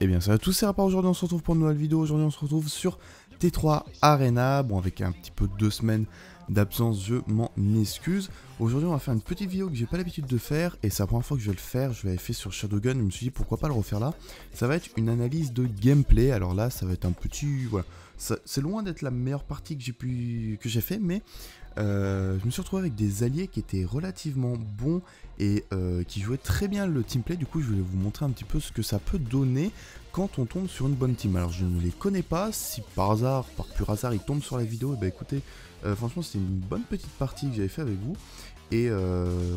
Et eh bien ça va tous, c'est rapport aujourd'hui, on se retrouve pour une nouvelle vidéo, aujourd'hui on se retrouve sur T3 Arena, bon avec un petit peu deux semaines d'absence, je m'en excuse. Aujourd'hui on va faire une petite vidéo que j'ai pas l'habitude de faire, et c'est la première fois que je vais le faire, je l'avais fait sur Shadowgun, je me suis dit pourquoi pas le refaire là. Ça va être une analyse de gameplay, alors là ça va être un petit... voilà. C'est loin d'être la meilleure partie que j'ai pu que j'ai fait, mais euh, je me suis retrouvé avec des alliés qui étaient relativement bons et euh, qui jouaient très bien le teamplay. Du coup, je vais vous montrer un petit peu ce que ça peut donner quand on tombe sur une bonne team. Alors, je ne les connais pas. Si par hasard, par pur hasard, ils tombent sur la vidéo, et eh ben, écoutez, euh, franchement, c'est une bonne petite partie que j'avais fait avec vous. Et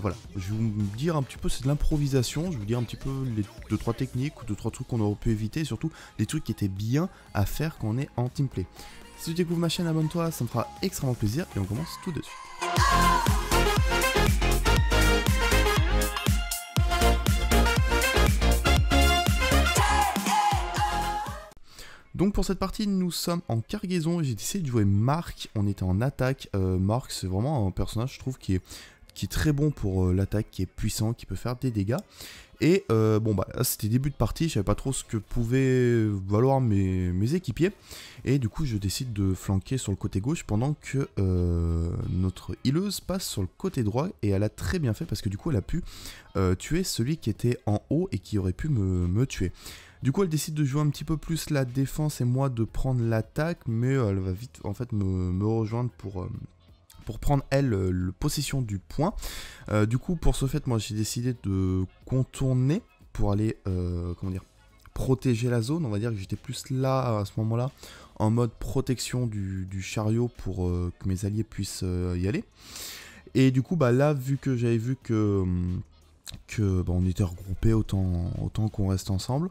voilà, je vais vous dire un petit peu, c'est de l'improvisation, je vais vous dire un petit peu les 2-3 techniques ou 2-3 trucs qu'on aurait pu éviter, surtout les trucs qui étaient bien à faire quand on est en teamplay. Si tu découvres ma chaîne, abonne-toi, ça me fera extrêmement plaisir et on commence tout de suite. Donc pour cette partie, nous sommes en cargaison j'ai décidé de jouer Marc. On était en attaque. Euh, Marc, c'est vraiment un personnage, je trouve, qui est qui est très bon pour euh, l'attaque, qui est puissant, qui peut faire des dégâts. Et euh, bon bah c'était début de partie, je savais pas trop ce que pouvaient valoir mes, équipiers. Et du coup je décide de flanquer sur le côté gauche pendant que euh, notre hileuse passe sur le côté droit. Et elle a très bien fait parce que du coup elle a pu tuer celui qui était en haut et qui aurait pu me, tuer. Du coup, elle décide de jouer un petit peu plus la défense et moi de prendre l'attaque, mais elle va vite en fait me, me rejoindre pour, pour prendre elle euh, le possession du point. Euh, du coup, pour ce fait, moi j'ai décidé de contourner pour aller, euh, comment dire, protéger la zone. On va dire que j'étais plus là à ce moment-là en mode protection du, chariot pour que mes alliés puissent y aller. Et du coup, bah là, vu que j'avais vu que hum, que bah, on était regroupés autant autant qu'on reste ensemble.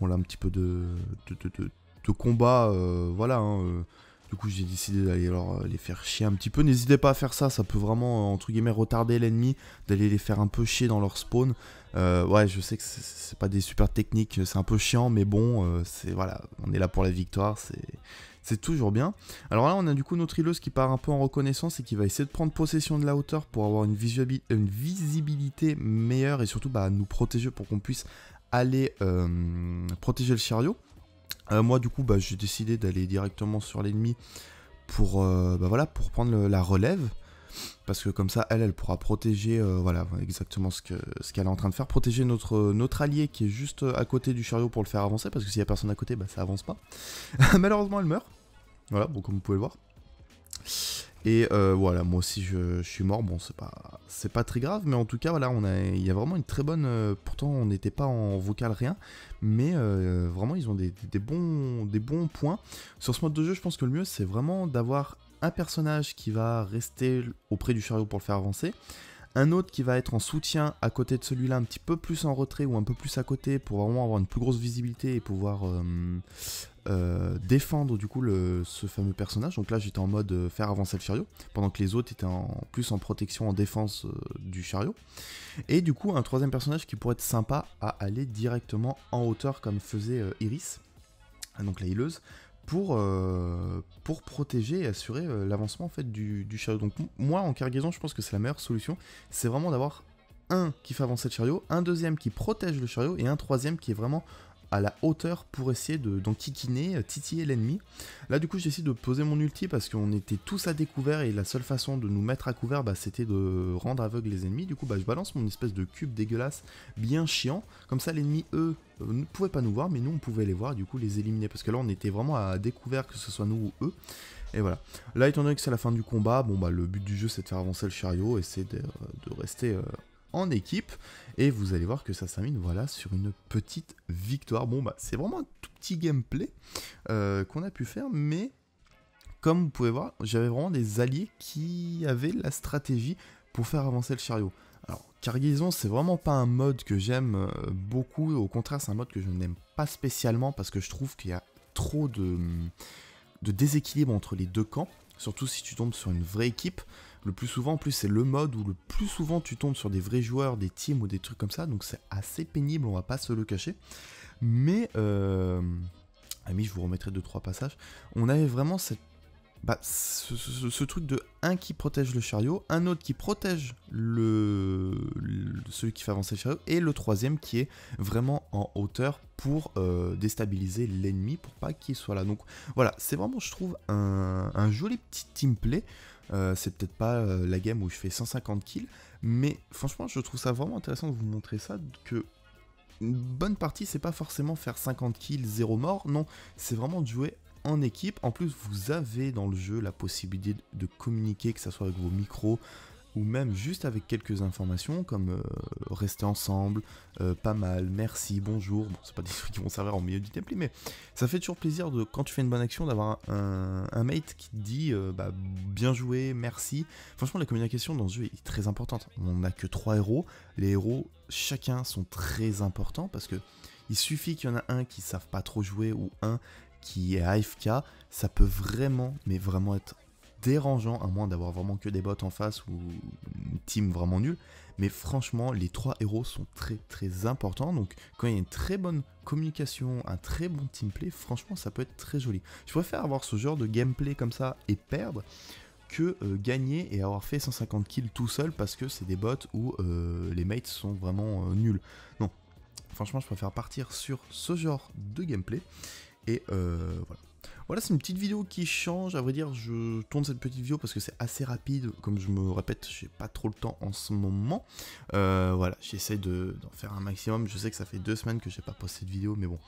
Bon là un petit peu de, de, combat, voilà. Hein, du coup, j'ai décidé d'aller euh, les faire chier un petit peu. N'hésitez pas à faire ça, ça peut vraiment, euh, entre guillemets, retarder l'ennemi, d'aller les faire un peu chier dans leur spawn. Euh, ouais, je sais que c'est pas des super techniques, c'est un peu chiant, mais bon, voilà, on est là pour la victoire, c'est toujours bien. Alors là, on a du coup notre îleuse qui part un peu en reconnaissance et qui va essayer de prendre possession de la hauteur pour avoir une, visibilité meilleure et surtout bah, nous protéger pour qu'on puisse aller protéger le chariot. Euh, moi, du coup, bah, j'ai décidé d'aller directement sur l'ennemi pour, euh, bah, voilà, pour prendre la relève. Parce que comme ça, elle, elle pourra protéger euh, voilà, exactement ce qu'elle ce est en train de faire. Protéger notre, notre allié qui est juste à côté du chariot pour le faire avancer. Parce que s'il n'y a personne à côté, bah, ça avance pas. Malheureusement, elle meurt. Voilà, bon, comme vous pouvez le voir. Et voilà, moi aussi, je suis mort. Bon, c'est pas, c'est pas très grave, mais en tout cas, voilà, on a, il y a vraiment une très bonne. Euh, pourtant, on n'était pas en vocal rien, mais euh, vraiment, ils ont des, des, bons, des bons points. Sur ce mode de jeu, je pense que le mieux, c'est vraiment d'avoir un personnage qui va rester auprès du chariot pour le faire avancer, un autre qui va être en soutien à côté de celui-là, un petit peu plus en retrait ou un peu plus à côté pour vraiment avoir une plus grosse visibilité et pouvoir euh, euh, défendre du coup ce fameux personnage. Donc là j'étais en mode euh, faire avancer le chariot, pendant que les autres étaient en, plus en protection, en défense du chariot. Et du coup un troisième personnage qui pourrait être sympa à aller directement en hauteur comme faisait Iris, donc la hileuse, pour, euh, pour protéger et assurer euh, l'avancement en fait du, du, chariot. Donc moi en cargaison je pense que c'est la meilleure solution, c'est vraiment d'avoir un qui fait avancer le chariot, un deuxième qui protège le chariot et un troisième qui est vraiment à la hauteur pour essayer d'enquiquiner, euh, titiller l'ennemi. Là du coup j'essaie de poser mon ulti parce qu'on était tous à découvert et la seule façon de nous mettre à couvert bah, c'était de rendre aveugles les ennemis. Du coup bah, je balance mon espèce de cube dégueulasse bien chiant. Comme ça l'ennemi eux euh, ne pouvaient pas nous voir mais nous on pouvait les voir du coup les éliminer parce que là on était vraiment à découvert que ce soit nous ou eux. Et voilà. Là étant donné que c'est la fin du combat, bon bah le but du jeu c'est de faire avancer le chariot et c'est de, de, rester... Euh, en équipe. Et vous allez voir que ça s'amène voilà, sur une petite victoire. Bon, bah, c'est vraiment un tout petit gameplay euh, qu'on a pu faire, mais comme vous pouvez voir, j'avais vraiment des alliés qui avaient la stratégie pour faire avancer le chariot. Alors, cargaison, c'est vraiment pas un mode que j'aime euh, beaucoup. Au contraire, c'est un mode que je n'aime pas spécialement parce que je trouve qu'il y a trop de déséquilibre entre les deux camps surtout si tu tombes sur une vraie équipe le plus souvent, en plus c'est le mode où le plus souvent tu tombes sur des vrais joueurs, des teams ou des trucs comme ça, donc c'est assez pénible, on va pas se le cacher. Mais, euh, amis, je vous remettrai 2 trois passages, on avait vraiment cette bah, ce, truc de un qui protège le chariot, un autre qui protège le, celui qui fait avancer le chariot, et le troisième qui est vraiment en hauteur pour euh, déstabiliser l'ennemi, pour pas qu'il soit là. Donc voilà, c'est vraiment, je trouve, un, joli petit teamplay. Euh, c'est peut-être pas euh, la game où je fais 150 kills, mais franchement, je trouve ça vraiment intéressant de vous montrer ça, que une bonne partie, c'est pas forcément faire 50 kills, 0 mort, non, c'est vraiment de jouer en équipe. En plus, vous avez dans le jeu la possibilité de communiquer, que ce soit avec vos micros ou même juste avec quelques informations comme euh, rester ensemble, euh, pas mal, merci, bonjour. Bon, c'est pas des trucs qui vont servir en milieu du temple, mais ça fait toujours plaisir de, quand tu fais une bonne action d'avoir un, mate qui te dit euh, bah, bien joué, merci. Franchement, la communication dans ce jeu est très importante. On n'a que trois héros. Les héros, chacun, sont très importants parce que il suffit qu'il y en a un qui ne savent pas trop jouer ou un qui est AFK, ça peut vraiment, mais vraiment être dérangeant, à moins d'avoir vraiment que des bots en face ou une team vraiment nulle. Mais franchement, les trois héros sont très très importants. Donc quand il y a une très bonne communication, un très bon teamplay, franchement ça peut être très joli. Je préfère avoir ce genre de gameplay comme ça et perdre que euh, gagner et avoir fait 150 kills tout seul parce que c'est des bots où euh, les mates sont vraiment euh, nuls. Non, franchement je préfère partir sur ce genre de gameplay. Et euh, voilà. Voilà, c'est une petite vidéo qui change. À vrai dire, je tourne cette petite vidéo parce que c'est assez rapide. Comme je me répète, j'ai pas trop le temps en ce moment. Euh, voilà, j'essaie d'en faire un maximum. Je sais que ça fait deux semaines que j'ai pas posté de vidéo, mais bon,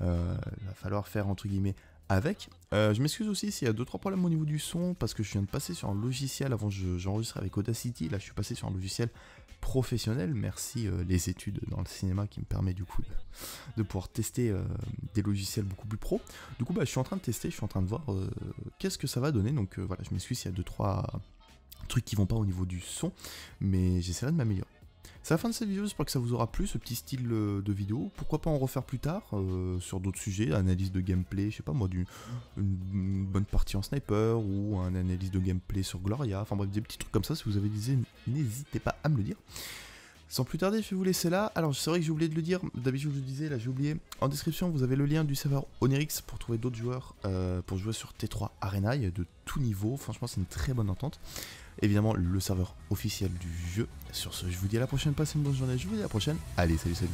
il euh, va falloir faire entre guillemets avec. Euh, je m'excuse aussi s'il y a 2-3 problèmes au niveau du son, parce que je viens de passer sur un logiciel, avant j'enregistrais avec Audacity, là je suis passé sur un logiciel professionnel, merci euh, les études dans le cinéma qui me permet du coup de, pouvoir tester euh, des logiciels beaucoup plus pro. Du coup bah, je suis en train de tester, je suis en train de voir qu'est-ce que ça va donner, donc voilà je m'excuse s'il y a 2-3 trucs qui vont pas au niveau du son, mais j'essaierai de m'améliorer. C'est la fin de cette vidéo, j'espère que ça vous aura plu, ce petit style euh, de vidéo. Pourquoi pas en refaire plus tard, euh, sur d'autres sujets, analyse de gameplay, je sais pas moi, une, bonne partie en sniper, ou un analyse de gameplay sur Gloria, enfin bref, des petits trucs comme ça, si vous avez des idées n'hésitez pas à me le dire. Sans plus tarder, je vais vous laisser là. Alors, c'est vrai que j'ai oublié de le dire, d'habitude je le disais, là j'ai oublié. En description, vous avez le lien du serveur Onyrix pour trouver d'autres joueurs euh, pour jouer sur T3 Arena. de tout niveau, franchement, c'est une très bonne entente évidemment le serveur officiel du jeu. Sur ce, je vous dis à la prochaine, passez une bonne journée, je vous dis à la prochaine, allez, salut, salut